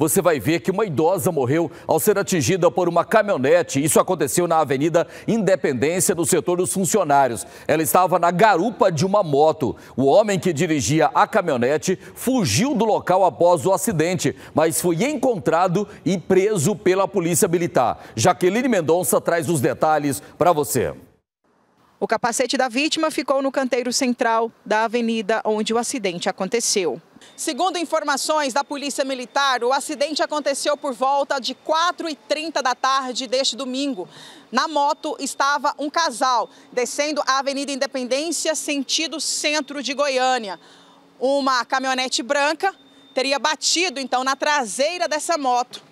você vai ver que uma idosa morreu ao ser atingida por uma caminhonete. Isso aconteceu na Avenida Independência, no setor dos funcionários. Ela estava na garupa de uma moto. O homem que dirigia a caminhonete fugiu do local após o acidente, mas foi encontrado e preso pela Polícia Militar. Jaqueline Mendonça traz os detalhes para você. O capacete da vítima ficou no canteiro central da avenida onde o acidente aconteceu. Segundo informações da Polícia Militar, o acidente aconteceu por volta de 4h30 da tarde deste domingo. Na moto estava um casal descendo a Avenida Independência, sentido centro de Goiânia. Uma caminhonete branca teria batido então na traseira dessa moto.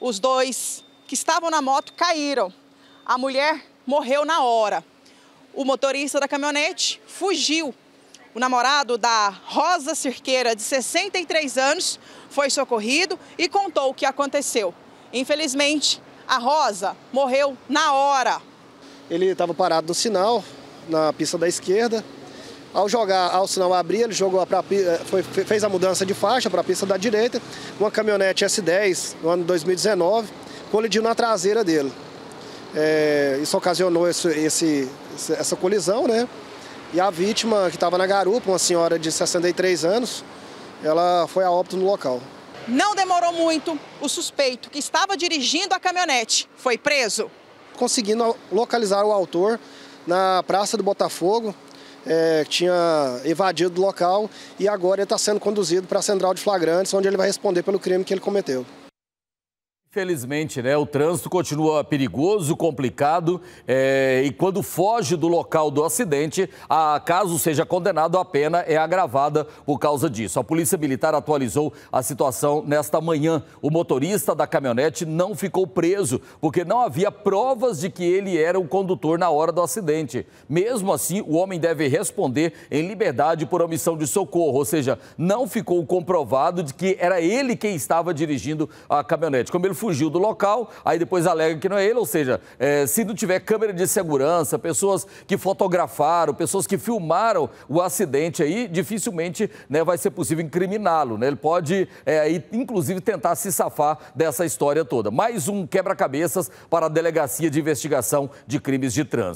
Os dois que estavam na moto caíram. A mulher morreu na hora o motorista da caminhonete fugiu. O namorado da Rosa Cirqueira, de 63 anos, foi socorrido e contou o que aconteceu. Infelizmente, a Rosa morreu na hora. Ele estava parado no sinal, na pista da esquerda. Ao jogar, ao sinal abrir, ele jogou pra, eh, foi, fez a mudança de faixa para a pista da direita. Uma caminhonete S10, no ano 2019, colidiu na traseira dele. É, isso ocasionou esse, esse, essa colisão, né? E a vítima que estava na garupa, uma senhora de 63 anos, ela foi a óbito no local. Não demorou muito, o suspeito que estava dirigindo a caminhonete foi preso. Conseguindo localizar o autor na Praça do Botafogo, é, tinha evadido o local e agora ele está sendo conduzido para a central de flagrantes, onde ele vai responder pelo crime que ele cometeu. Felizmente, né? O trânsito continua perigoso, complicado, é, e quando foge do local do acidente, a, caso seja condenado, a pena é agravada por causa disso. A Polícia Militar atualizou a situação nesta manhã. O motorista da caminhonete não ficou preso, porque não havia provas de que ele era o condutor na hora do acidente. Mesmo assim, o homem deve responder em liberdade por omissão de socorro, ou seja, não ficou comprovado de que era ele quem estava dirigindo a caminhonete. Como ele fugiu do local, aí depois alega que não é ele, ou seja, é, se não tiver câmera de segurança, pessoas que fotografaram, pessoas que filmaram o acidente aí, dificilmente né, vai ser possível incriminá-lo, né? Ele pode, é, inclusive, tentar se safar dessa história toda. Mais um quebra-cabeças para a Delegacia de Investigação de Crimes de Trânsito.